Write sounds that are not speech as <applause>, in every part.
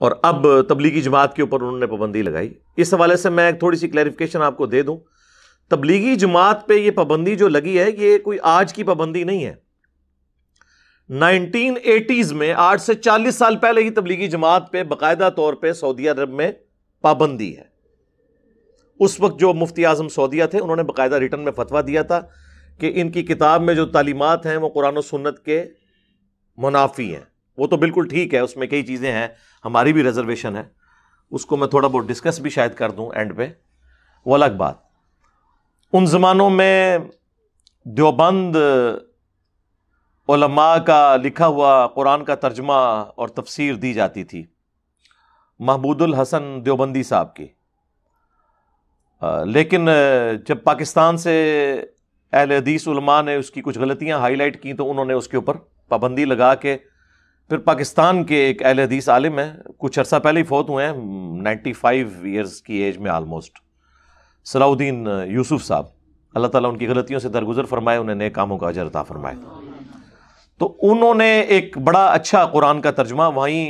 और अब तबलीगी जमात के ऊपर उन्होंने पाबंदी लगाई इस हवाले से मैं एक थोड़ी सी क्लैरिफिकेशन आपको दे दूं तबलीगी जमात पे ये पाबंदी जो लगी है ये कोई आज की पाबंदी नहीं है 1980s में आठ से 40 साल पहले ही तबलीगी जमात पे बाकायदा तौर पे सऊदी अरब में पाबंदी है उस वक्त जो मुफ्ती आजम सऊदिया थे उन्होंने बाकायदा रिटर्न में फतवा दिया था कि इनकी किताब में जो तालीमत हैं वो कुरान सुन्नत के मुनाफी हैं वो तो बिल्कुल ठीक है उसमें कई चीज़ें हैं हमारी भी रिजर्वेशन है उसको मैं थोड़ा बहुत डिस्कस भी शायद कर दूं एंड पे वो अलग बात उन ज़मानों में देवबंद का लिखा हुआ कुरान का तर्जमा और तफसीर दी जाती थी महबूदुल हसन देवबंदी साहब की लेकिन जब पाकिस्तान से अहल हदीस ने उसकी कुछ गलतियां हाईलाइट की तो उन्होंने उसके ऊपर पाबंदी लगा के फिर पाकिस्तान के एक अहल हदीस आलिम है कुछ अर्सा पहले ही फौत हुए हैं नाइन्टी फाइव ईयर्स की एज में आलमोस्ट सलाउद्दीन यूसुफ साहब अल्लाह ताला उनकी गलतियों से दरगुजर फरमाए उन्हें नए कामों का अजरता फरमाए तो उन्होंने एक बड़ा अच्छा कुरान का तर्जमा वहीं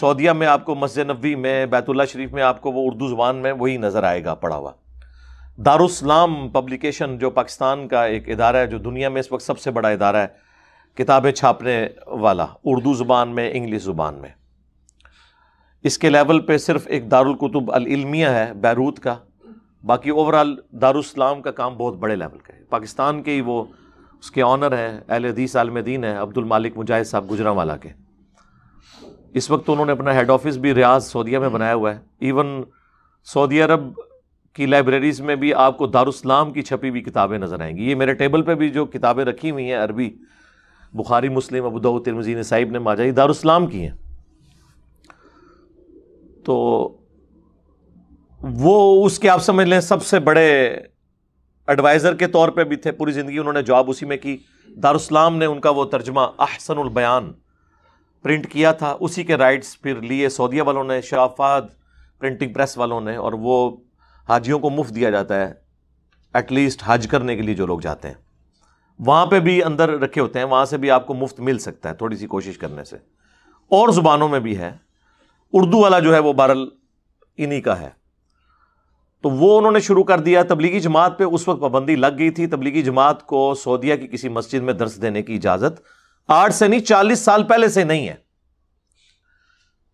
सऊदिया में आपको मस्जिद नबी में बैतुल्ला शरीफ में आपको वो उर्दू ज़बान में वही नज़र आएगा पढ़ा हुआ दारुस्लाम पब्लिकेशन जो पाकिस्तान का एक इदारा है जो दुनिया में इस वक्त सबसे बड़ा इदारा है किताबें छापने वाला उर्दू ज़ुबान में इंग्लिश ज़ुबान में इसके लेवल पे सिर्फ एक दारुल कुतुब अल इल्मिया है बैरूत का बाकी ओवरऑल दारुस्लाम का काम बहुत बड़े लेवल का है पाकिस्तान के ही वो उसके ऑनर हैं अहल हदीस आलम दीन हैं अब्दुल मालिक मुजाहिद साहब गुजरावाला के इस वक्त उन्होंने अपना हेड ऑफिस भी रियाज सऊदिया में बनाया हुआ है इवन सऊदी अरब की लाइब्रेरीज़ में भी आपको दारुस्लाम की छपी हुई किताबें नज़र आएंगी ये मेरे टेबल पे भी जो किताबें रखी हुई हैं अरबी बुखारी मुस्लिम अबूदाऊ तिरमजी साहिब ने माजाई दारुस्लाम की हैं तो वो उसके आप समझ लें सबसे बड़े एडवाइज़र के तौर पे भी थे पूरी ज़िंदगी उन्होंने जॉब उसी में की दारुस्लाम ने उनका वो तर्जमा अहसनुल बयान प्रिंट किया था उसी के राइट्स फिर लिए सऊदिया वालों ने शाफाद प्रिंटिंग प्रेस वालों ने और वो हाजियों को मुफ्त दिया जाता है एटलीस्ट हज करने के लिए जो लोग जाते हैं वहां पे भी अंदर रखे होते हैं वहां से भी आपको मुफ्त मिल सकता है थोड़ी सी कोशिश करने से और ज़ुबानों में भी है उर्दू वाला जो है वो बहरल इन्हीं का है तो वो उन्होंने शुरू कर दिया तबलीगी जमात पे उस वक्त पाबंदी लग गई थी तबलीगी जमात को सऊदिया की किसी मस्जिद में दर्श देने की इजाज़त आठ से नहीं चालीस साल पहले से नहीं है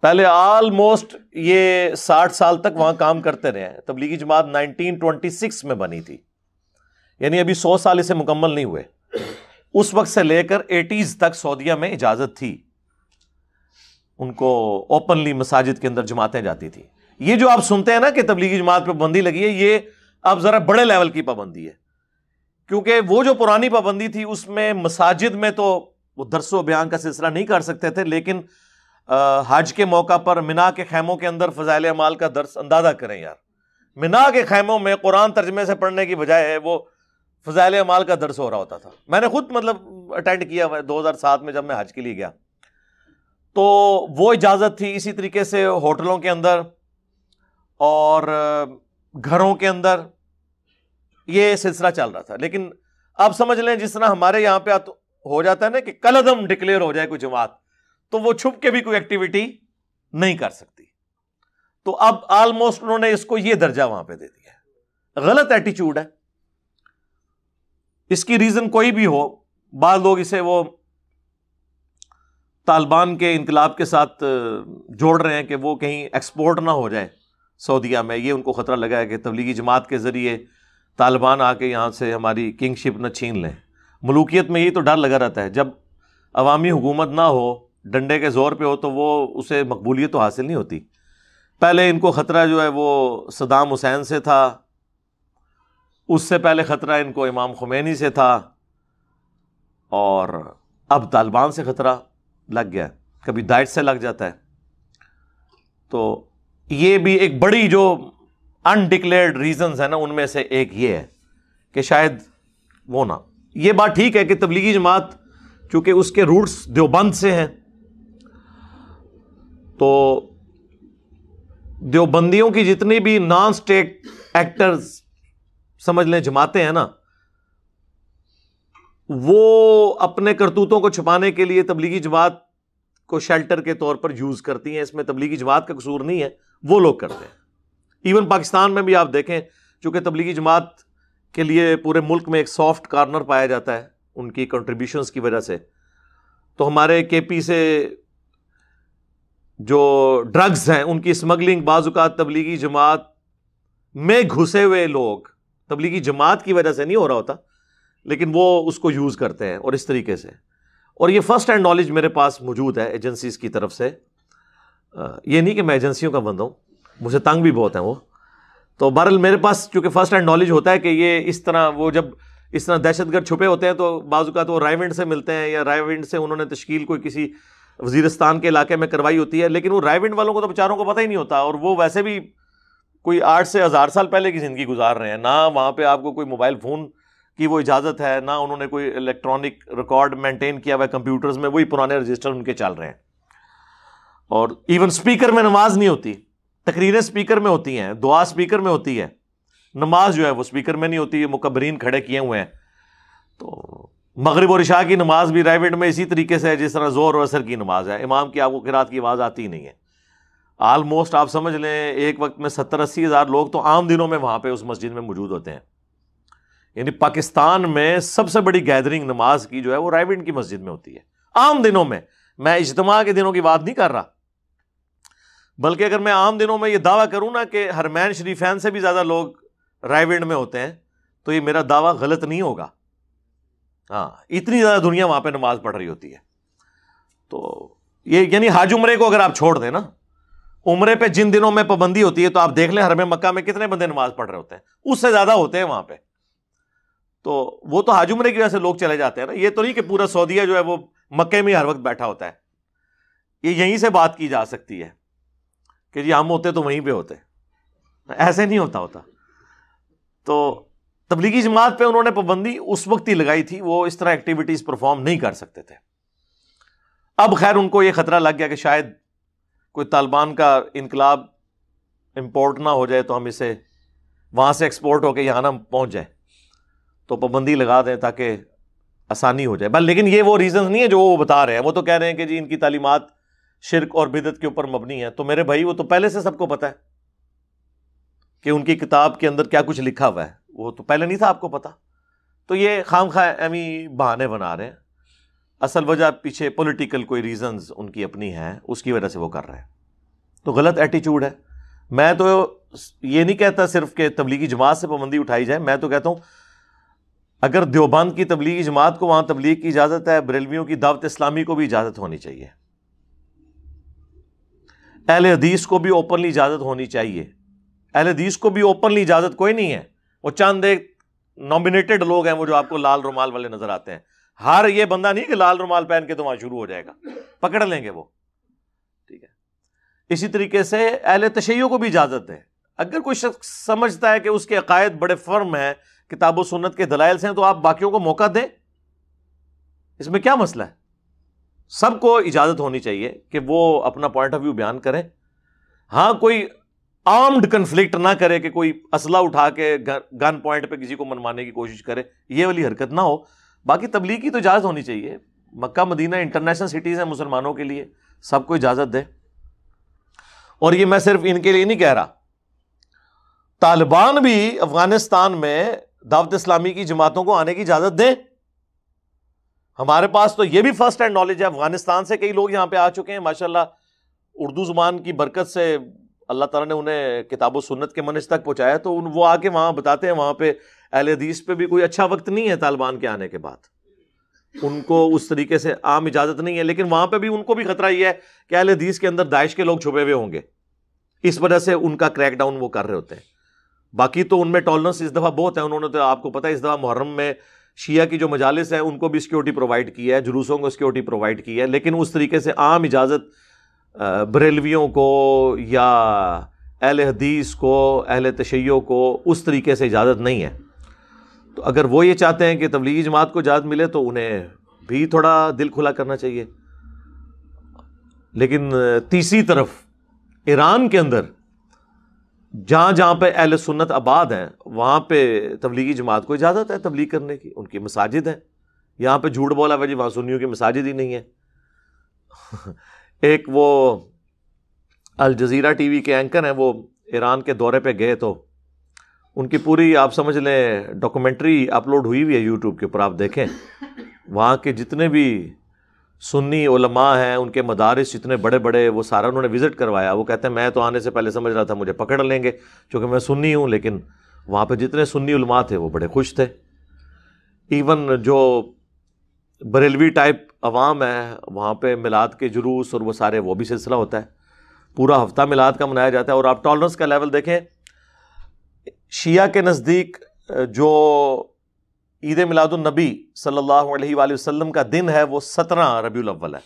पहले ऑलमोस्ट ये साठ साल तक वहां काम करते रहे तबलीगी जमात 1926 में बनी थी यानी अभी सौ साल इसे मुकम्मल नहीं हुए उस वक्त से लेकर एटीज तक सऊदीया में इजाजत थी उनको ओपनली मसाजिद के अंदर जमातें जाती थी ये जो आप सुनते हैं ना कि तबलीगी जमात पर पाबंदी लगी है ये अब ज़रा बड़े लेवल की पाबंदी है क्योंकि वो जो पुरानी पाबंदी थी उसमें मसाजिद में तो वो दरसो बयान का सिलसिला नहीं कर सकते थे लेकिन हज के मौका पर मिना के खैमों के अंदर फ़जाइल अमाल का दर्स अंदाज़ा करें यार मिना के खैमों में कुरान तर्जमे से पढ़ने की बजाय वो फ़जाइल अमाल का दर्स हो रहा होता था मैंने खुद मतलब अटेंड किया हुआ सात में जब मैं हज के लिए गया तो वो इजाज़त थी इसी तरीके से होटलों के अंदर और घरों के अंदर ये सिलसिला चल रहा था लेकिन आप समझ लें जिस तरह हमारे यहाँ पे हो जाता है ना कि कल अदम डिक्लेयर हो जाए कोई जमात तो वो छुप के भी कोई एक्टिविटी नहीं कर सकती तो अब आलमोस्ट उन्होंने इसको ये दर्जा वहां पे दे दिया गलत एटीट्यूड है इसकी रीज़न कोई भी हो बाद लोग इसे वो तालिबान के इनकलाब के साथ जोड़ रहे हैं कि वो कहीं एक्सपोर्ट ना हो जाए सऊदिया में ये उनको ख़तरा लगा है कि तबलीगी जमात के ज़रिए तालिबान आके यहाँ से हमारी किंगशिप न छीन लें मलूकियत में यही तो डर लगा रहता है जब अवामी हुकूमत ना हो डंडे के ज़ोर पे हो तो वो उसे मकबूलियत तो हासिल नहीं होती पहले इनको ख़तरा जो है वो सदाम हुसैन से था उससे पहले ख़तरा इनको इमाम खुमैनी से था और अब तालिबान से ख़तरा लग गया कभी दाइट से लग जाता है तो ये भी एक बड़ी जो अनडिक्लेयर्ड रीजंस है ना उनमें से एक ये है कि शायद वो ना ये बात ठीक है कि तबलीगी जमात चूंकि उसके रूट्स देवबंद से हैं तो देवबंदियों की जितनी भी नॉन स्टेट एक्टर्स समझ लें जमाते हैं ना वो अपने करतूतों को छुपाने के लिए तबलीगी जमात को शेल्टर के तौर पर यूज़ करती हैं इसमें तबलीगी जमात का कसूर नहीं है वो लोग करते हैं इवन पाकिस्तान में भी आप देखें चूंकि तबलीगी जमात के लिए पूरे मुल्क में एक सॉफ्ट कार्नर पाया जाता है उनकी कंट्रीब्यूशन की वजह से तो हमारे के पी से जो ड्रग्स हैं उनकी स्मगलिंग बाजुकात तबलीगी जमात में घुसे हुए लोग तबलीगी जमात की वजह से नहीं हो रहा होता लेकिन वो उसको यूज़ करते हैं और इस तरीके से और ये फ़र्स्ट हैंड नॉलेज मेरे पास मौजूद है एजेंसीज़ की तरफ से ये नहीं कि मैं एजेंसियों का बंदा हूँ मुझे तंग भी बहुत हैं वो तो बहरल मेरे पास चूँकि फ़र्स्ट हैंड नॉलेज होता है कि ये इस तरह वो जब इस तरह दहशतगर्द छुपे होते हैं तो बाजू का वो तो रायविंड से मिलते हैं या रायविंड से उन्होंने तश्कील कोई किसी वजीरस्तान के इलाके में करवाई होती है लेकिन वो रायविंड वालों को तो बेचारों को पता ही नहीं होता और वो वैसे भी कोई आठ से हज़ार साल पहले की ज़िंदगी गुजार रहे हैं ना वहाँ पे आपको कोई मोबाइल फ़ोन की वो इजाज़त है ना उन्होंने कोई इलेक्ट्रॉनिक रिकॉर्ड मेंटेन किया हुआ है कंप्यूटर्स में वही पुराने रजिस्टर उनके चल रहे हैं और इवन स्पीकर में नमाज नहीं होती तकरीरें स्पीकर में होती हैं दुआ स्पीकर में होती है नमाज जो है वो स्पीकर में नहीं होती है मुकबरीन खड़े किए हुए हैं तो मगरब और इशा की नमाज भी प्राइवेट में इसी तरीके से है जिस तरह ज़ोर और असर की नमाज है इमाम की आपको किरात की आवाज़ आती ही नहीं है आलमोस्ट आप समझ लें एक वक्त में सत्तर अस्सी हज़ार लोग तो आम दिनों में वहाँ पर उस मस्जिद में मौजूद होते हैं यानी पाकिस्तान में सबसे बड़ी गैदरिंग नमाज की जो है वो रायविंड की मस्जिद में होती है आम दिनों में मैं इजतमा के दिनों की बात नहीं कर रहा बल्कि अगर मैं आम दिनों में ये दावा करूँ ना कि हरमैन शरीफैन से भी ज़्यादा लोग रायविंड में होते हैं तो ये मेरा दावा गलत नहीं होगा हाँ इतनी ज़्यादा दुनिया वहाँ पर नमाज पढ़ रही होती है तो ये यानी हाज उमरे को अगर आप छोड़ दें ना उम्र पे जिन दिनों में पाबंदी होती है तो आप देख लें हर में मक्का में कितने बंदे नमाज पढ़ रहे होते हैं उससे ज्यादा होते हैं वहां पे तो वो तो हाज उम्र की वजह से लोग चले जाते हैं ना ये तो नहीं कि पूरा सऊदिया जो है वो मक्के में हर वक्त बैठा होता है ये यहीं से बात की जा सकती है कि जी हम होते तो वहीं पर होते ऐसे नहीं होता होता तो तबलीगी जमात पर उन्होंने पाबंदी उस वक्त ही लगाई थी वो इस तरह एक्टिविटीज़ परफॉर्म नहीं कर सकते थे अब खैर उनको यह ख़तरा लग गया कि शायद कोई तालिबान का इनकलाब इम्पोर्ट ना हो जाए तो हम इसे वहाँ से एक्सपोर्ट होकर यहाँ ना पहुँच जाए तो पाबंदी लगा दें ताकि आसानी हो जाए बस लेकिन ये वो रीज़न नहीं है जो वो बता रहे हैं वो तो कह रहे हैं कि जी इनकी तालीमत शिरक और बिदत के ऊपर मबनी है तो मेरे भाई वो तो पहले से सबको पता है कि उनकी किताब के अंदर क्या कुछ लिखा हुआ है वो तो पहले नहीं था आपको पता तो ये खाम खा एमी बहाने बना रहे हैं असल वजह पीछे पॉलिटिकल कोई रीजंस उनकी अपनी हैं उसकी वजह से वो कर रहे हैं तो गलत एटीट्यूड है मैं तो ये नहीं कहता सिर्फ कि तबलीगी जमात से पाबंदी उठाई जाए मैं तो कहता हूँ अगर देवबंद की तबलीगी जमात को वहाँ तबलीग की इजाज़त है बरेलवियों की दावत इस्लामी को भी इजाज़त होनी चाहिए अहल हदीस को भी ओपनली इजाज़त होनी चाहिए अहल हदीस को भी ओपनली इजाज़त कोई नहीं है वो चंद एक नॉमिनेटेड लोग हैं वो जो आपको लाल रुमाल वाले नज़र आते हैं हार ये बंदा नहीं कि लाल रुमाल पहन के तो वहां शुरू हो जाएगा पकड़ लेंगे वो ठीक है इसी तरीके से अहल तशैयों को भी इजाज़त है अगर कोई शख्स समझता है कि उसके अकायद बड़े फर्म हैं किताब व सुन्नत के दलाइल से हैं तो आप बाकियों को मौका दें इसमें क्या मसला है सबको इजाज़त होनी चाहिए कि वो अपना पॉइंट ऑफ व्यू बयान करें हाँ कोई आर्म्ड कन्फ्लिक्ट ना करे कि कोई असला उठा के गन पॉइंट पे किसी को मनवाने की कोशिश करे ये वाली हरकत ना हो बाकी तबलीग की तो इजाज़त होनी चाहिए मक्का मदीना इंटरनेशनल सिटीज़ हैं मुसलमानों के लिए सबको इजाज़त दे और ये मैं सिर्फ इनके लिए नहीं कह रहा तालिबान भी अफगानिस्तान में दावत इस्लामी की जमातों को आने की इजाज़त दें हमारे पास तो ये भी फर्स्ट हैंड नॉलेज है अफगानिस्तान से कई लोग यहाँ पे आ चुके हैं माशाल्लाह उर्दू ज़ुबान की बरकत से अल्लाह ताला ने उन्हें किताबो सुन्नत के मनज तक पहुँचाया तो उन वो आके वहाँ बताते हैं वहाँ पे अहल हदीस पे भी कोई अच्छा वक्त नहीं है तालिबान के आने के बाद उनको उस तरीके से आम इजाज़त नहीं है लेकिन वहाँ पर भी उनको भी खतरा यह है कि अहल हदीस के अंदर दाइश के लोग छुपे हुए होंगे इस वजह से उनका क्रैकडाउन वो कर रहे होते हैं बाकी तो उनमें टॉलरेंस इस दफ़ा बहुत है उन्होंने तो आपको पता है इस दफ़ा मुहर्रम में शिया की जो मजालस है उनको भी सिक्योरिटी प्रोवाइड की है जुलूसों को सिक्योरिटी प्रोवाइड की है लेकिन उस तरीके से आम इजाज़त बरेलवियों को या अहल हदीस को अहल तशैयों को उस तरीके से इजाज़त नहीं है तो अगर वो ये चाहते हैं कि तबलीगी जमात को जात मिले तो उन्हें भी थोड़ा दिल खुला करना चाहिए लेकिन तीसरी तरफ ईरान के अंदर जहाँ जहाँ पे अहल सुन्नत आबाद हैं वहाँ पे तबलीगी जमात को इजाज़त है तबलीग करने की उनकी मसाजिद हैं यहाँ पे झूठ बोला हुआ जी वहाँ सुन्नियों की मसाजिद ही नहीं है <laughs> एक वो अल जजीरा टीवी के एंकर हैं वो ईरान के दौरे पे गए तो उनकी पूरी आप समझ लें डॉक्यूमेंट्री अपलोड हुई हुई है यूट्यूब के ऊपर आप देखें वहाँ के जितने भी सुन्नी उलमा हैं उनके मदारस जितने बड़े बड़े वो सारा उन्होंने विज़िट करवाया वो कहते हैं मैं तो आने से पहले समझ रहा था मुझे पकड़ लेंगे क्योंकि मैं सुन्नी हूँ लेकिन वहाँ पर जितने सुन्नी उलमा थे वो बड़े खुश थे इवन जो बरेलवी टाइप अवाम है वहाँ पे मिलाद के जुलूस और वो सारे वो भी सिलसिला होता है पूरा हफ्ता मिलाद का मनाया जाता है और आप टॉलरेंस का लेवल देखें शिया के नज़दीक जो ईद मिलादुलनबी सल्लल्लाहु अलैहि वसल्लम का दिन है वो सत्रह रबी अव्वल है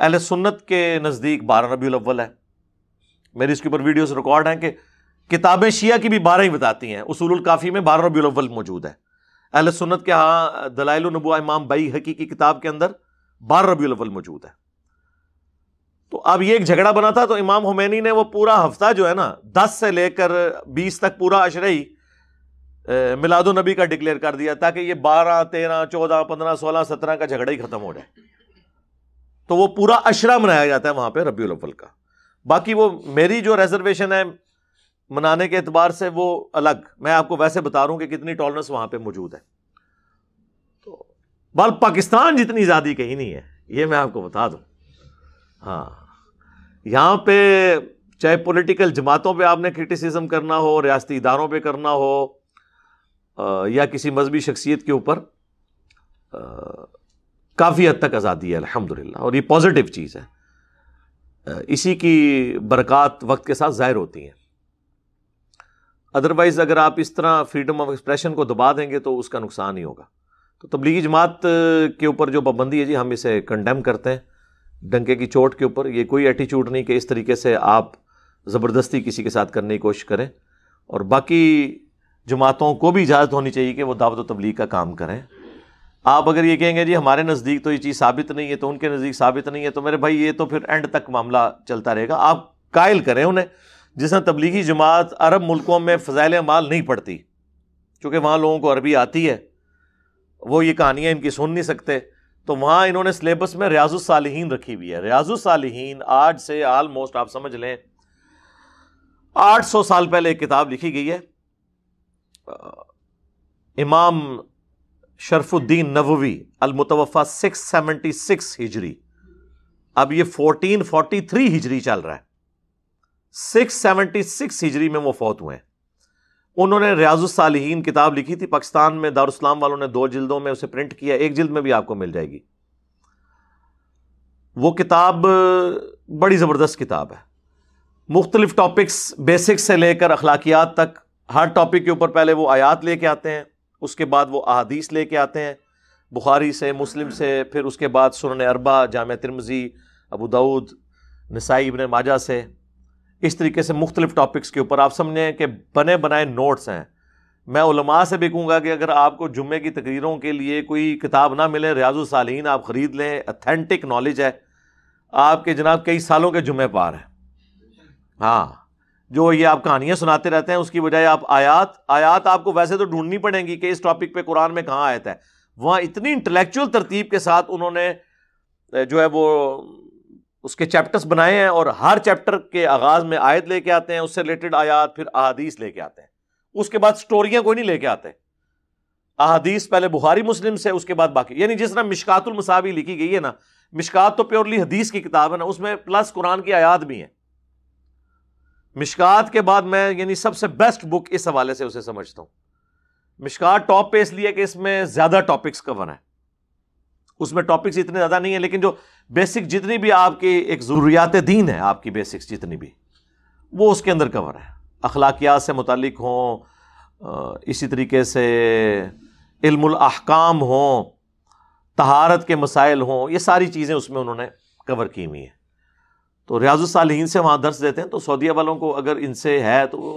अहल सुन्नत के नज़दीक बारह रबी अव्वल है मेरी इसके ऊपर वीडियोस रिकॉर्ड हैं कि किताबें शिया की भी बारह ही बताती हैं उसूल काफ़ी में बारह रबी अव्वल मौजूद है अहल सुन्नत के यहाँ दलाइल नबू इमाम बई हकी की किताब के अंदर बारह रबी अव्वल मौजूद है तो अब ये एक झगड़ा बना था तो इमाम हुमैनी ने वो पूरा हफ्ता जो है ना दस से लेकर बीस तक पूरा अशरही मिलादुलनबी का डिक्लेयर कर दिया ताकि ये बारह तेरह चौदह पंद्रह सोलह सत्रह का झगड़ा ही खत्म हो जाए तो वो पूरा अशरा मनाया जाता है वहां पर रबी अव्वल का बाकी वो मेरी जो रेजरवेशन है मनाने के अतबार से वो अलग मैं आपको वैसे बता रहा हूँ कि कितनी टॉलरेंस वहाँ पर मौजूद है तो बल पाकिस्तान जितनी आज़ादी कहीं नहीं है ये मैं आपको बता दूँ हाँ यहाँ पे चाहे पॉलिटिकल जमातों पे आपने क्रिटिसिज्म करना हो रियासती इदारों पे करना हो आ, या किसी मजहबी शख्सियत के ऊपर काफ़ी हद तक आज़ादी है अल्हम्दुलिल्लाह और ये पॉजिटिव चीज़ है आ, इसी की बरक़ात वक्त के साथ ज़ाहिर होती हैं अदरवाइज़ अगर आप इस तरह फ्रीडम ऑफ एक्सप्रेशन को दबा देंगे तो उसका नुकसान ही होगा तो तबलीगी जमात के ऊपर जो पाबंदी है जी हम इसे कंडेम करते हैं डंके की चोट के ऊपर ये कोई एटीट्यूड नहीं कि इस तरीके से आप ज़बरदस्ती किसी के साथ करने की कोशिश करें और बाकी जमातों को भी इजाज़त होनी चाहिए कि वो दावत तबलीग का काम करें आप अगर ये कहेंगे जी हमारे नज़दीक तो ये चीज़ साबित नहीं है तो उनके नज़दीक साबित नहीं है तो मेरे भाई ये तो फिर एंड तक मामला चलता रहेगा आप कायल करें उन्हें जिस तरह तबलीगी जमात अरब मुल्कों में फ़जाइल अमाल नहीं पड़ती चूँकि वहाँ लोगों को अरबी आती है वो ये कहानियाँ इनकी सुन नहीं सकते तो वहां इन्होंने सिलेबस में रियाजुसालहीन रखी हुई है रियाजुसालहीन आज से आलमोस्ट आप समझ लें 800 साल पहले एक किताब लिखी गई है इमाम शरफुद्दीन नववी अलमुतवफ़ा 676 हिजरी अब ये 1443 हिजरी चल रहा है 676 हिजरी में वो फौत हुए हैं उन्होंने रियाजुलसालहीन किताब लिखी थी पाकिस्तान में दारुस्लाम वालों ने दो जिल्दों में उसे प्रिंट किया एक जिल्द में भी आपको मिल जाएगी वो किताब बड़ी ज़बरदस्त किताब है मुख्तलिफ़ टॉपिक्स बेसिक्स से लेकर अखलाकियात तक हर टॉपिक के ऊपर पहले वो आयात लेके आते हैं उसके बाद वो अहादीस लेके आते हैं बुखारी से मुस्लिम से फिर उसके बाद सुन अरबा जाम तिरमजी अबू दाऊद नसाई इबन माजा से इस तरीके से मुख्तलिफ टॉपिक्स के ऊपर आप समझें कि बने बनाए नोट्स हैं मैं उलमा से भी कहूँगा कि अगर आपको जुम्मे की तकरीरों के लिए कोई किताब ना मिले रियाजु सालीन आप ख़रीद लें अथेंटिक नॉलेज है आपके जनाब कई सालों के जुम्मे पार हैं हाँ जो ये आप कहानियाँ सुनाते रहते हैं उसकी बजाय आप आयात आयात आपको वैसे तो ढूंढनी पड़ेंगी कि इस टॉपिक पे कुरान में कहाँ आयत है वहाँ इतनी इंटेलेक्चुअल तरतीब के साथ उन्होंने जो है वो उसके चैप्टर्स बनाए हैं और हर चैप्टर के आगाज में आयत लेके आते हैं उससे रिलेटेड आयात फिर अहादीस लेके आते हैं उसके बाद स्टोरियां कोई नहीं लेके आते अहादीस पहले बुहारी मुस्लिम से उसके बाद बाकी यानी जिस तरह मिशकातुल मसाबी लिखी गई है ना मिशकात तो प्योरली हदीस की किताब है ना उसमें प्लस कुरान की आयात भी है मिशकात के बाद मैं यानी सबसे बेस्ट बुक इस हवाले से उसे समझता हूँ मिशकात टॉप पे इसलिए कि इसमें ज़्यादा टॉपिक्स कवर हैं उसमें टॉपिक्स इतने ज़्यादा नहीं है लेकिन जो बेसिक जितनी भी आपकी एक ज़रूरियात दीन है आपकी बेसिक्स जितनी भी वो उसके अंदर कवर है अखलाकियात से मुतल हों इसी तरीके से इल्मकाम हों तहारत के मसाइल हों ये सारी चीज़ें उसमें उन्होंने कवर की हुई हैं तो रियाज सालीन से वहाँ दर्स देते हैं तो सऊदिया वालों को अगर इनसे है तो वो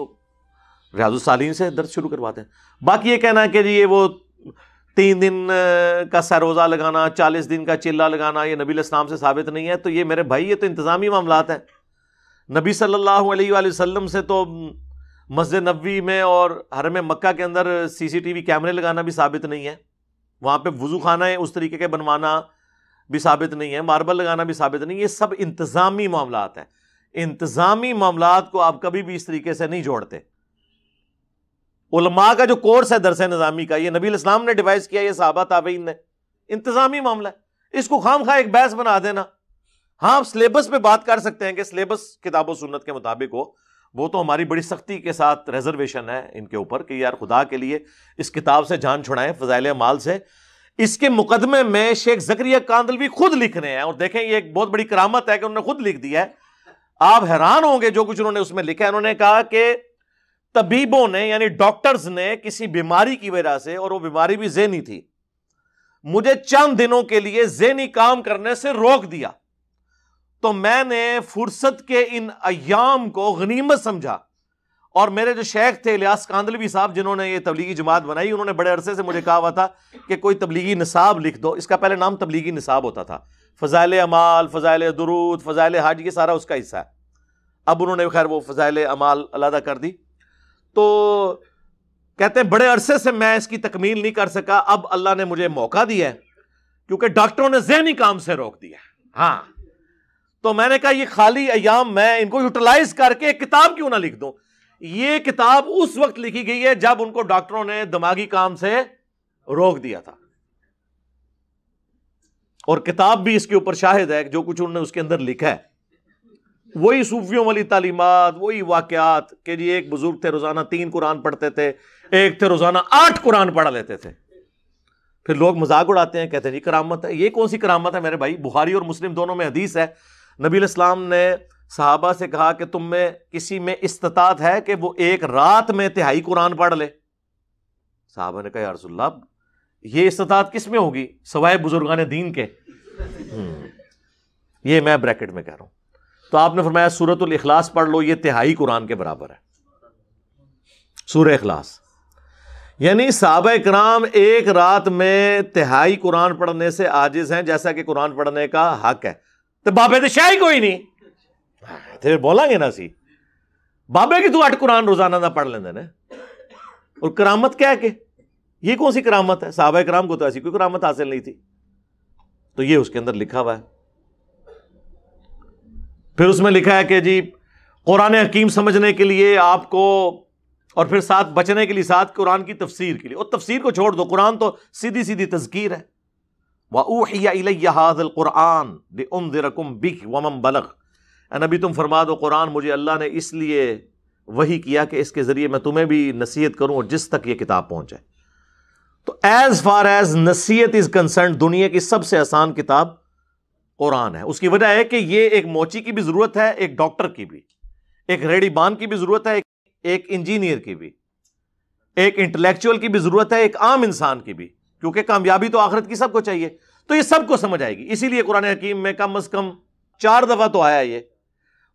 रियाज सालीन से दर्ज शुरू करवाते हैं बाकी ये कहना है कि जी ये वो तीन दिन का सरोज़ा लगाना चालीस दिन का चिल्ला लगाना ये नबी इस्लाम से साबित नहीं है तो ये मेरे भाई ये तो इंतज़ामी मामला हैं नबी सल्लल्लाहु अलैहि वसल्लम से तो मस्जिद नबी में और हरम मक्का के अंदर सीसीटीवी कैमरे लगाना भी साबित नहीं है वहाँ पे वज़ू खाना है उस तरीके के बनवाना भी साबित नहीं है मार्बल लगाना भी साबित नहीं ये सब इंतज़ामी मामला हैं इंतज़ामी मामला को आप कभी भी इस तरीके से नहीं जोड़ते उलमा का जो कोर्स है दरस निज़ामी का ये नबी इस्लाम ने डिवाइस किया ये साहबा ताबीन ने इंतजामी मामला है इसको खाम खा एक बहस बना देना हाँ आप सिलेबस पे बात कर सकते हैं कि सिलेबस किताब व सुन्नत के मुताबिक हो वो तो हमारी बड़ी सख्ती के साथ रिजर्वेशन है इनके ऊपर कि यार खुदा के लिए इस किताब से जान छुड़ाएं फजाइल माल से इसके मुकदमे में शेख जकरिया कांदलवी खुद लिख रहे हैं और देखें ये एक बहुत बड़ी करामत है कि उन्होंने खुद लिख दिया है आप हैरान होंगे जो कुछ उन्होंने उसमें लिखा है उन्होंने कहा कि तबीबों ने यानी डॉक्टर्स ने किसी बीमारी की वजह से और वो बीमारी भी जेनी थी मुझे चंद दिनों के लिए जेनी काम करने से रोक दिया तो मैंने फुर्सत के इन अयाम को गनीमत समझा और मेरे जो शेख थे लियास कांदलवी साहब जिन्होंने ये तबलीगी जमात बनाई उन्होंने बड़े अरसे से मुझे कहा हुआ था कि कोई तबलीगी निसाब लिख दो इसका पहले नाम तबलीगी निसाब होता था फ़जाइल अमाल फ़जाइल दरूद फ़जाइल हाज ये सारा उसका हिस्सा है अब उन्होंने खैर वो फ़जाइल अमाल अलादा कर दी तो कहते हैं बड़े अरसे से मैं इसकी तकमील नहीं कर सका अब अल्लाह ने मुझे मौका दिया है क्योंकि डॉक्टरों ने जहनी काम से रोक दिया हाँ तो मैंने कहा ये खाली अयाम मैं इनको यूटिलाइज करके किताब क्यों ना लिख दूं ये किताब उस वक्त लिखी गई है जब उनको डॉक्टरों ने दिमागी काम से रोक दिया था और किताब भी इसके ऊपर शाहिद है जो कुछ उन्होंने उसके अंदर लिखा है वही सूफियों वाली तालीमत वही वाकत के जी एक बुज़ुर्ग थे रोज़ाना तीन कुरान पढ़ते थे एक थे रोज़ाना आठ कुरान पढ़ लेते थे फिर लोग मजाक उड़ाते हैं कहते हैं जी करामत है ये कौन सी करामत है मेरे भाई बुहारी और मुस्लिम दोनों में हदीस है नबी इस्लाम ने साहबा से कहा कि तुम में किसी में इस्तात है कि वो एक रात में तिहाई कुरान पढ़ ले साहबा ने कहा यारसोल्ला ये इस्तात किस में होगी सवाए बुजुर्गान दीन के हम्म। ये मैं ब्रैकेट में कह रहा हूं तो आपने फरमाया सूरत अखलास पढ़ लो ये तिहाई कुरान के बराबर है सूर अखलास यानी साहब कराम एक रात में तिहाई कुरान पढ़ने से आजिज है जैसा कि कुरान पढ़ने का हक है तो बाबे तो शाही कोई नहीं हाँ, तो बोलेंगे ना सी बाबे की तू तो अठ कुरान रोजाना ना पढ़ लेंगे ना और करामत क्या है ये कौन सी करामत है साहब कराम को तो ऐसी कोई करामत हासिल नहीं थी तो ये उसके अंदर लिखा हुआ है फिर उसमें लिखा है कि जी कुरान हकीम समझने के लिए आपको और फिर साथ बचने के लिए साथ कुरान की तफसीर के लिए और तफसीर को छोड़ दो कुरान तो सीधी सीधी तस्कीर है वाजल कुरान दिरकुम वमम बलग नबी तुम फरमा दो कुरान मुझे अल्लाह ने इसलिए वही किया कि इसके ज़रिए मैं तुम्हें भी नसीहत करूँ और जिस तक ये किताब पहुँचे तो एज़ फार एज़ नसीहत इज़ कंसर्न दुनिया की सबसे आसान किताब कुरान है उसकी वजह है कि ये एक मोची की भी ज़रूरत है एक डॉक्टर की भी एक रेडीबान की भी ज़रूरत है एक इंजीनियर की भी एक इंटेलेक्चुअल की भी ज़रूरत है एक आम इंसान की भी क्योंकि कामयाबी तो आखिरत की सबको चाहिए तो यह सबको समझ आएगी इसीलिए कुरान हकीम में कम अज़ कम चार दफ़ा तो आया ये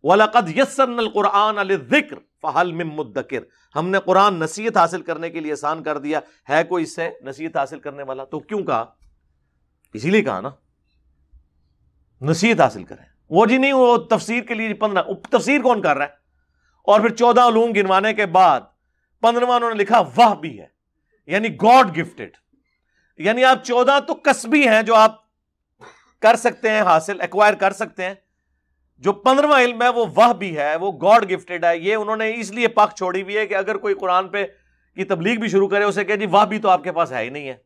वलकद यसर कुरान ज़िक्र फ़हल में मुद्दकर हमने कुरान नसीहत हासिल करने के लिए आसान कर दिया है कोई इससे नसीहत हासिल करने वाला तो क्यों कहा इसीलिए कहा ना नसीहत हासिल करें वो जी नहीं वो तफसीर के लिए पंद्रह तफसीर कौन कर रहा है और फिर चौदह उलूम गिनवाने के बाद पंद्रवा उन्होंने लिखा वह भी है यानी गॉड गिफ्टेड यानी आप चौदह तो कस्बी हैं जो आप कर सकते हैं हासिल एक्वायर कर सकते हैं जो पंद्रवा इल्म है वो वह भी है वो गॉड गिफ्टेड है ये उन्होंने इसलिए पख छोड़ी हुई है कि अगर कोई कुरान पे की तबलीग भी शुरू करे उसे कह जी वह भी तो आपके पास है ही नहीं है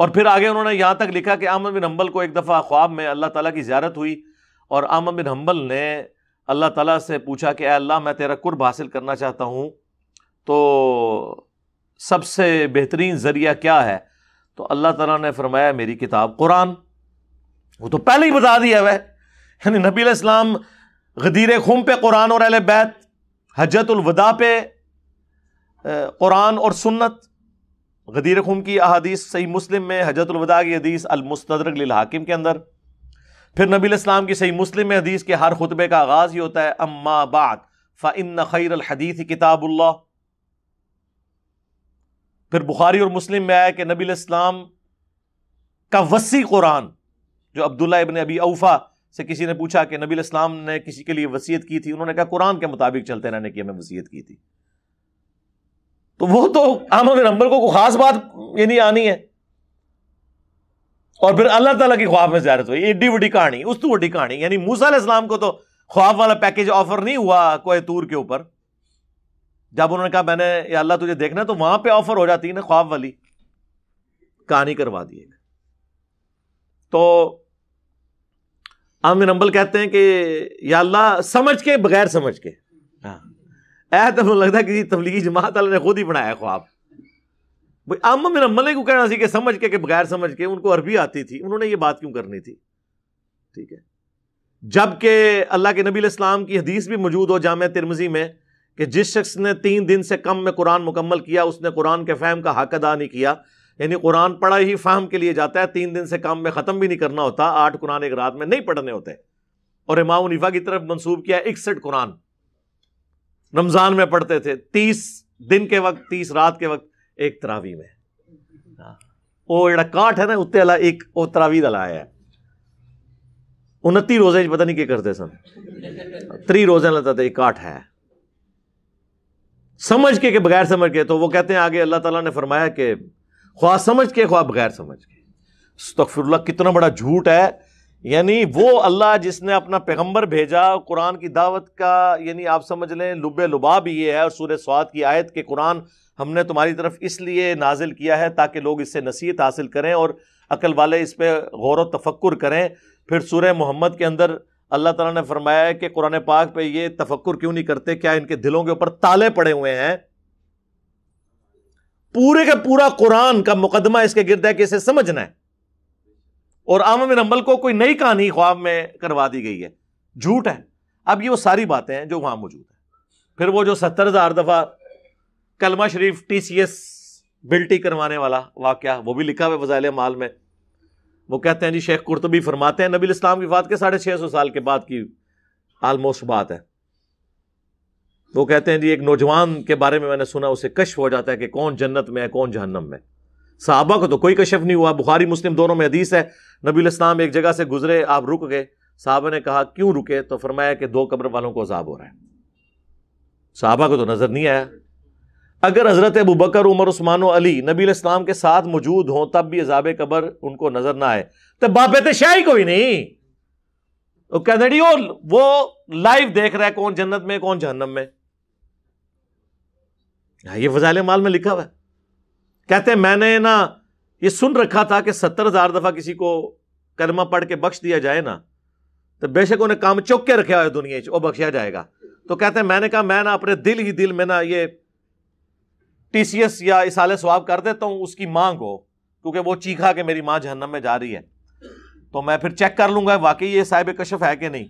और फिर आगे उन्होंने यहाँ तक लिखा कि आमद बिन हम्बल को एक दफ़ा ख्वाब में अल्लाह ताला की ज्यारत हुई और आमद बिन हम्बल ने अल्लाह ताला से पूछा कि अल्लाह मैं तेरा कुर्ब हासिल करना चाहता हूँ तो सबसे बेहतरीन ज़रिया क्या है तो अल्लाह ताला ने फरमाया मेरी किताब कुरान वो तो पहले ही बता दिया वह यानी नबी इस्लाम गदीर खुम पे कुरान और अहल बैत हजतुलवदा पे कुरान और सुन्नत गदीर खूम की अहादीस सही मुस्लिम में हजरतलवदा की हदीस अलमस्तरक हाकिम के अंदर फिर नबी इस्लाम की सही मुस्लिम में हदीस के हर खुतबे का आगाज़ ही होता है अम्मा बाद फ़िन खैर हदीस किताबुल्ला फिर बुखारी और मुस्लिम में आया कि नबी इस्लाम का वसी कुरान जो अब्दुल्ला इबन अबी अवफ़ा से किसी ने पूछा कि नबी इस्लाम ने किसी के लिए वसीयत की थी उन्होंने कहा कुरान के मुताबिक चलते रहने की हमें वसीयत की थी तो वो तो आम हमें नंबर को खास बात ये नहीं आनी है और फिर अल्लाह ताला की ख्वाब में ज्यारत हुई एड्डी वड्डी कहानी उस तो वड्डी कहानी यानी मूसा इस्लाम को तो ख्वाब वाला पैकेज ऑफर नहीं हुआ कोई तूर के ऊपर जब उन्होंने कहा मैंने ये अल्लाह तुझे देखना तो वहां पे ऑफर हो जाती है ना ख्वाब वाली कहानी करवा दिएगा तो आमिर अम्बल कहते हैं कि या अल्लाह समझ के बगैर समझ के हाँ ऐ तो लगता कि तबलीगी जमात वाले ने खुद ही बनाया ख्वाब भाई आमा मले को कहना सी कि समझ के कि बगैर समझ के उनको अरबी आती थी उन्होंने ये बात क्यों करनी थी ठीक है जबकि अल्लाह के नबी इस्लाम की हदीस भी मौजूद हो जामे तिरमजी में कि जिस शख्स ने तीन दिन से कम में कुरान मुकम्मल किया उसने कुरान के फ़हम का हक अदा नहीं किया यानी कुरान पढ़ा ही फ़हम के लिए जाता है तीन दिन से कम में ख़त्म भी नहीं करना होता आठ कुरान एक रात में नहीं पढ़ने होते और इमाम उनीफा की तरफ मनसूब किया इकसठ कुरान रमज़ान में पढ़ते थे तीस दिन के वक्त तीस रात के वक्त एक तरावी में हाँ। वो ਜਿਹੜਾ ਕਾਠ है ना ਉੱਤੇ अला एक ਉਹ ਤਰਾਵੀ ਦਾ है उनती रोजे पता नहीं क्या करते ਕੀ त्री रोजे लगता ਰੋਜ਼ੇ ਲਤਾ ਤੇ ਇੱਕ समझ के के बगैर समझ के तो वो कहते हैं आगे अल्लाह तला ने फरमाया कि ख्वाब समझ के ख्वाह बगैर समझ के तकफिरल्ला कितना बड़ा झूठ है यानी वो अल्लाह जिसने अपना पैगंबर भेजा कुरान की दावत का यानी आप समझ लें लुब भी ये है और सूर स्वाद की आयत के कुरान हमने तुम्हारी तरफ इसलिए नाजिल किया है ताकि लोग इससे नसीहत हासिल करें और अकल वाले इस पर गौर व तफक्र करें फिर सूर मोहम्मद के अंदर अल्लाह तला ने फरमाया कि कुरान पाक पर यह तफक्र क्यों नहीं करते क्या इनके दिलों के ऊपर ताले पड़े हुए हैं पूरे का पूरा कुरान का मुकदमा इसके गिरद है कि इसे समझना है और आम बिन अम्बल को कोई नई कहानी ख्वाब में करवा दी गई है झूठ है अब ये वो सारी बातें हैं जो वहां मौजूद है फिर वो जो सत्तर हज़ार दफ़ा कलमा शरीफ टी सी एस बिल्टी करवाने वाला वाक़ वो भी लिखा हुआ वजायल माल में वो कहते हैं जी शेख कुरतबी फरमाते हैं नबी इस्लाम की बात के साढ़े छह सौ साल के बाद की आलमोस्ट बात है वो कहते हैं जी एक नौजवान के बारे में मैंने सुना उसे कश्फ हो जाता है कि कौन जन्नत में है कौन जहन्नम में साहबा को तो कोई कशफ नहीं हुआ बुखारी मुस्लिम दोनों में हदीस है नबी इस्लाम एक जगह से गुजरे आप रुक गए साहबा ने कहा क्यों रुके तो फरमाया कि दो कब्र वालों को अजाब हो रहा है साहबा को तो नज़र नहीं आया अगर हज़रत अबू बकर उमर उस्मान अली नबी इस्लाम के साथ मौजूद हों तब भी अजाब कबर उनको नज़र ना आए तो बाबे शाही कोई नहीं तो कहते वो लाइव देख रहा है कौन जन्नत में कौन जहनम में हाँ, ये फजाइल माल में लिखा हुआ है कहते हैं मैंने ना ये सुन रखा था कि सत्तर हजार दफा किसी को कलमा पढ़ के बख्श दिया जाए ना तो बेशक उन्हें काम चौक के रखे हुआ है दुनिया वो बख्शा जाएगा तो कहते हैं मैंने कहा मैं ना अपने दिल ही दिल में ना ये टी सी एस या इसाले स्वाब कर देता हूं उसकी मांग को क्योंकि वो चीखा कि मेरी मां जहन्नम में जा रही है तो मैं फिर चेक कर लूंगा वाकई ये साहिब कशफ है कि नहीं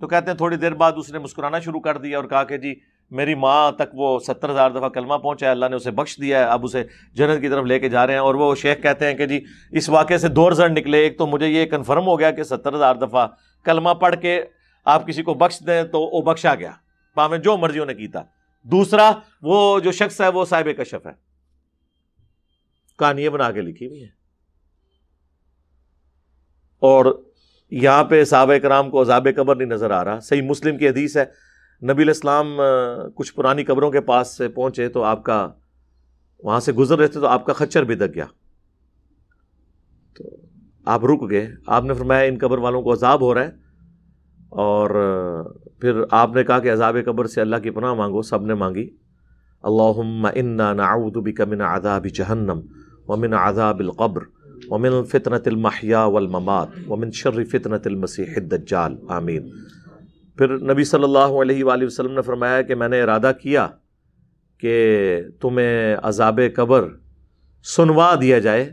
तो कहते हैं थोड़ी देर बाद उसने मुस्कुराना शुरू कर दिया और कहा कि जी मेरी माँ तक वो सत्तर हज़ार दफ़ा कलमा पहुँचा है अल्लाह ने उसे बख्श दिया है अब उसे जन्नत की तरफ लेके जा रहे हैं और वो शेख कहते हैं कि जी इस वाक़े से दो रिजल्ट निकले एक तो मुझे ये कन्फर्म हो गया कि सत्तर हज़ार दफ़ा कलमा पढ़ के आप किसी को बख्श दें तो वो बख्शा गया पावे जो मर्जी उन्हें कीता दूसरा वो जो शख्स है वो साहिब कशफ है कहानियाँ बना के लिखी हुई है और यहाँ पे साहब कराम को अजाब कबर नहीं नज़र आ रहा सही मुस्लिम की हदीस है नबी इस्लाम कुछ पुरानी कब्रों के पास से पहुँचे तो आपका वहाँ से गुजर रहे थे तो आपका खच्चर भी दग गया तो आप रुक गए आपने फरमाया इन कब्र वालों को अजाब हो रहा है और फिर आपने कहा कि अजाब कब्र से अल्लाह की पनाह मांगो सब ने मांगी अल्लाम इन्ना कमिन आदाब जहन्नम वमिन आदाबिलकब्र वमिन फ़ितनतमहिया वलममात वमिन शर्र जाल आमीन फिर नबी सल्लल्लाहु अलैहि वसल्लम ने फरमाया कि मैंने इरादा किया कि तुम्हें अजाब क़बर सुनवा दिया जाए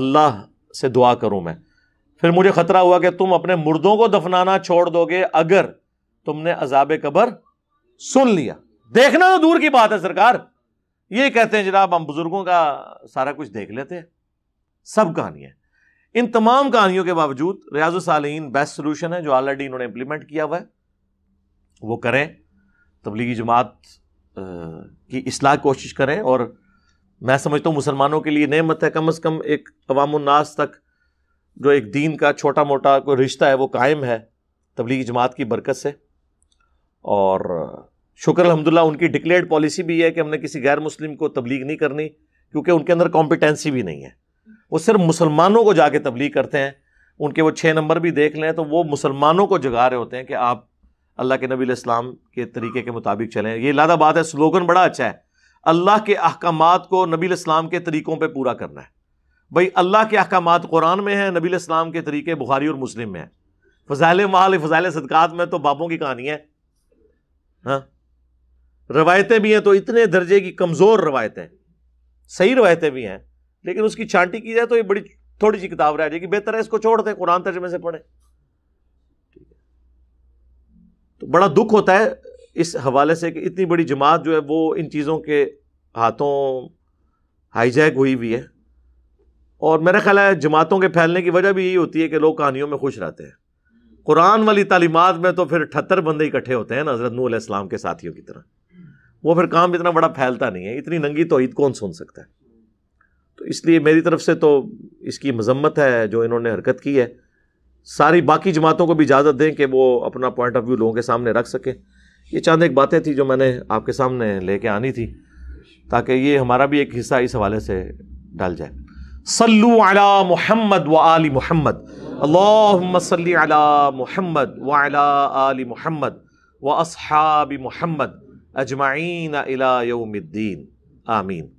अल्लाह से दुआ करूँ मैं फिर मुझे ख़तरा हुआ कि तुम अपने मुर्दों को दफनाना छोड़ दोगे अगर तुमने अजाब कबर सुन लिया देखना तो दूर की बात है सरकार ये कहते हैं जनाब हम बुजुर्गों का सारा कुछ देख लेते हैं सब कहानियाँ इन तमाम कहानियों के बावजूद रियाज सालीन बेस्ट सोल्यूशन है जो ऑलरेडी इन्होंने इंप्लीमेंट किया हुआ है वो करें तबलीगी जमात की असलाह कोशिश करें और मैं समझता हूँ मुसलमानों के लिए नमत है कम अज़ कम एक अवामनास तक जो एक दीन का छोटा मोटा कोई रिश्ता है वो कायम है तबलीगी जमात की बरकत से और शुक्र अलहमदिल्ला उनकी डिक्लेयर्ड पॉलिसी भी है कि हमने किसी गैर मुस्लिम को तबलीग नहीं करनी क्योंकि उनके अंदर कॉम्पिटेंसी भी नहीं है वो सिर्फ मुसलमानों को जाके तबलीग करते हैं उनके वो छः नंबर भी देख लें तो वो मुसलमानों को जगा रहे होते हैं कि आप अल्लाह के नबी इस्लाम के तरीके के मुताबिक चलें ये लादा बात है स्लोगन बड़ा अच्छा है अल्लाह के अहकाम को नबी इस्लाम के तरीक़ों पर पूरा करना है भाई अल्लाह के अहकाम कुरान में है नबी इस्लाम के तरीके बुखारी और मुस्लिम में है फ़जाइल माल फ़जाइल सदक़ात में तो बाबों की कहानी है हाँ रवायतें भी हैं तो इतने दर्जे की कमज़ोर रवायतें सही रवायतें भी हैं लेकिन उसकी छांटी की जाए तो ये बड़ी थोड़ी सी किताब रह जाएगी बेहतर है इसको छोड़ दें कुरान तर्जमे से पढ़ें बड़ा दुख होता है इस हवाले से कि इतनी बड़ी जमात जो है वो इन चीज़ों के हाथों हाईजैक हुई हुई है और मेरा ख्याल है जमातों के फैलने की वजह भी यही होती है कि लोग कहानियों में खुश रहते हैं कुरान वाली तालीमत में तो फिर अठहत्तर बंदे इकट्ठे होते हैं नजरत नू इस्लाम के साथियों की तरह वो फिर काम इतना बड़ा फैलता नहीं है इतनी नंगी तोहद कौन सुन सकता है तो इसलिए मेरी तरफ से तो इसकी मजम्मत है जो इन्होंने हरकत की है सारी बाकी जमातों को भी इजाज़त दें कि वो अपना पॉइंट ऑफ व्यू लोगों के सामने रख सकें ये चंद एक बातें थी जो मैंने आपके सामने लेके आनी थी ताकि ये हमारा भी एक हिस्सा इस हवाले से डाल जाए सल्लु अला मोहम्मद व आली मोहम्मद अल्लाहम्मसल्ली अला मोहम्मद व अला आली मोहम्मद व असहाबी मोहम्मद अजमाइन अला यौमिद्दीन आमीन